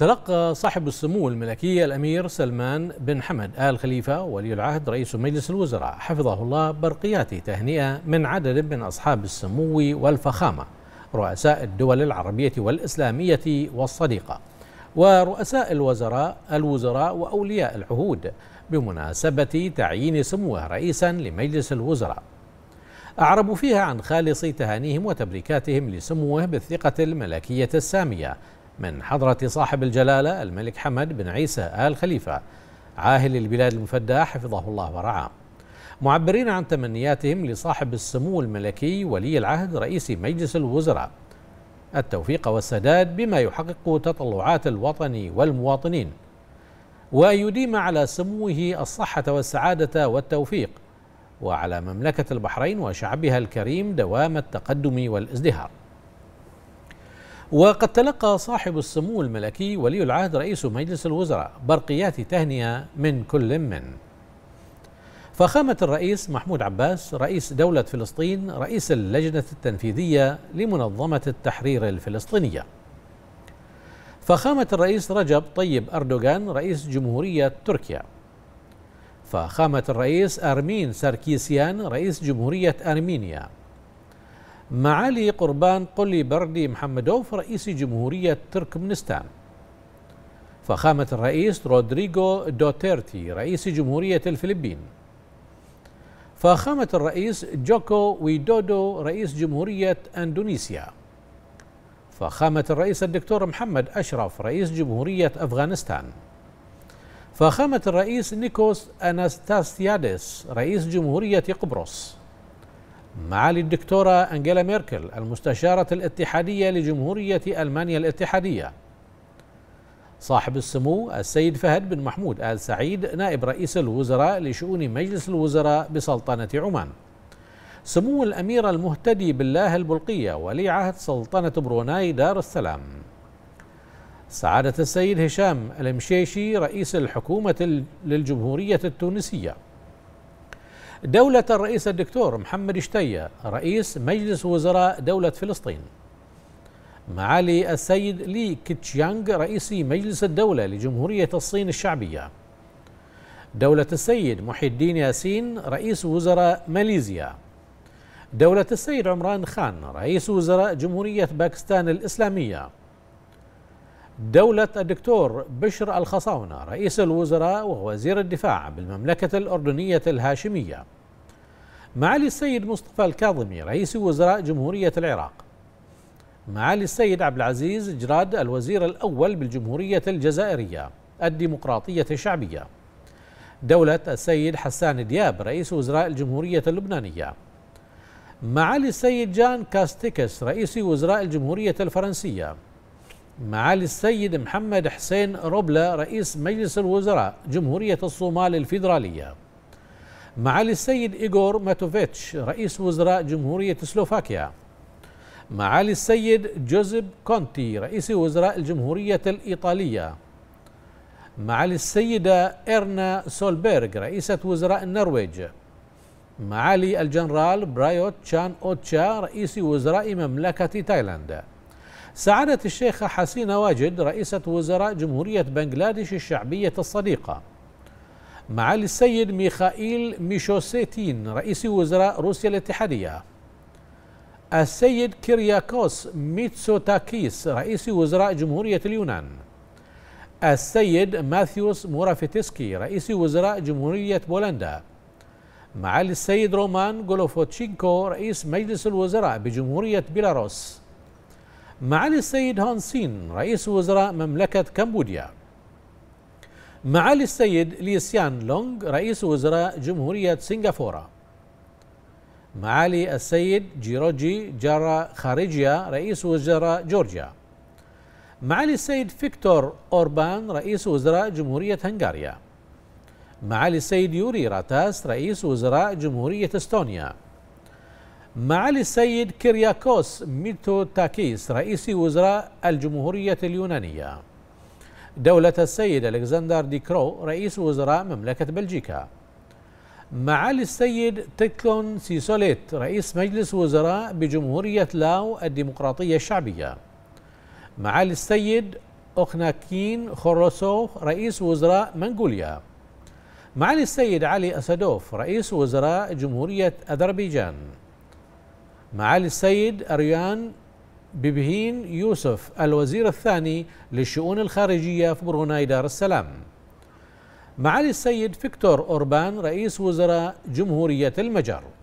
تلقى صاحب السمو الملكي الأمير سلمان بن حمد آل خليفة ولي العهد رئيس مجلس الوزراء حفظه الله برقيات تهنئة من عدد من أصحاب السمو والفخامة رؤساء الدول العربية والإسلامية والصديقة ورؤساء الوزراء الوزراء وأولياء العهود بمناسبة تعيين سموه رئيسا لمجلس الوزراء أعربوا فيها عن خالص تهانيهم وتبريكاتهم لسموه بالثقة الملكية السامية من حضرة صاحب الجلالة الملك حمد بن عيسى آل خليفة عاهل البلاد المفدى حفظه الله ورعاه معبرين عن تمنياتهم لصاحب السمو الملكي ولي العهد رئيس مجلس الوزراء التوفيق والسداد بما يحقق تطلعات الوطن والمواطنين ويديم على سموه الصحة والسعادة والتوفيق وعلى مملكة البحرين وشعبها الكريم دوام التقدم والازدهار وقد تلقى صاحب السمو الملكي ولي العهد رئيس مجلس الوزراء برقيات تهنئة من كل من فخامة الرئيس محمود عباس رئيس دولة فلسطين رئيس اللجنة التنفيذية لمنظمة التحرير الفلسطينية فخامة الرئيس رجب طيب أردوغان رئيس جمهورية تركيا فخامة الرئيس أرمين ساركيسيان رئيس جمهورية أرمينيا معالي قربان قلي بردي محمدوف رئيس جمهورية تركمنستان فخامة الرئيس رودريغو دوتيرتي رئيس جمهورية الفلبين فخامة الرئيس جوكو ويدودو رئيس جمهورية أندونيسيا فخامة الرئيس الدكتور محمد أشرف رئيس جمهورية أفغانستان فخامة الرئيس نيكوس أناستاسيادس رئيس جمهورية قبرص معالي الدكتورة أنجيلا ميركل المستشارة الاتحادية لجمهورية ألمانيا الاتحادية صاحب السمو السيد فهد بن محمود آل سعيد نائب رئيس الوزراء لشؤون مجلس الوزراء بسلطنة عمان سمو الأمير المهتدي بالله البلقية ولي عهد سلطنة بروناي دار السلام سعادة السيد هشام المشيشي رئيس الحكومة للجمهورية التونسية دولة الرئيس الدكتور محمد شتية رئيس مجلس وزراء دولة فلسطين معالي السيد لي كيتشيانغ رئيس مجلس الدولة لجمهورية الصين الشعبية دولة السيد محي الدين ياسين رئيس وزراء ماليزيا دولة السيد عمران خان رئيس وزراء جمهورية باكستان الإسلامية دولة الدكتور بشر الخصاونة رئيس الوزراء ووزير الدفاع بالمملكة الأردنية الهاشمية معالي السيد مصطفى الكاظمي رئيس وزراء جمهورية العراق معالي السيد عبد العزيز جراد الوزير الأول بالجمهورية الجزائرية الديمقراطية الشعبية دولة السيد حسان دياب رئيس وزراء الجمهورية اللبنانية معالي السيد جان كاستيكس رئيس وزراء الجمهورية الفرنسية معالي السيد محمد حسين روبلا رئيس مجلس الوزراء جمهورية الصومال الفيدرالية معالي السيد إيغور ماتوفيتش رئيس وزراء جمهورية سلوفاكيا معالي السيد جوزيب كونتي رئيس وزراء الجمهورية الإيطالية معالي السيدة إرنا سولبيرغ رئيسة وزراء النرويج معالي الجنرال برايوت تشان أوتشا رئيس وزراء مملكة تايلاند سعادة الشيخة حسينة واجد رئيسة وزراء جمهورية بنغلاديش الشعبية الصديقة معالي السيد ميخائيل ميشوسيتين رئيس وزراء روسيا الاتحادية السيد كيرياكوس ميتسوتاكيس رئيس وزراء جمهورية اليونان السيد ماثيوس مورافيتسكي رئيس وزراء جمهورية بولندا معالي السيد رومان غولوفوتشينكو رئيس مجلس الوزراء بجمهورية بيلاروس معالي السيد هون سين رئيس وزراء مملكة كمبوديا معالي السيد ليسيان لونغ رئيس وزراء جمهورية سنغافورة معالي السيد جيروجي جارا خارجيا رئيس وزراء جورجيا معالي السيد فيكتور أوربان رئيس وزراء جمهورية هنغاريا معالي السيد يوري راتاس رئيس وزراء جمهورية استونيا معالي السيد كيرياكوس ميتوتاكيس رئيس وزراء الجمهورية اليونانية دولة السيد ألكسندر ديكرو رئيس وزراء مملكة بلجيكا معالي السيد تيكلون سيسوليت رئيس مجلس وزراء بجمهورية لاو الديمقراطية الشعبية معالي السيد أخناكين خوروسوف رئيس وزراء منغوليا معالي السيد علي أسدوف رئيس وزراء جمهورية أذربيجان معالي السيد أريان ببهين يوسف الوزير الثاني للشؤون الخارجية في بروناي دار السلام معالي السيد فيكتور أوربان رئيس وزراء جمهورية المجر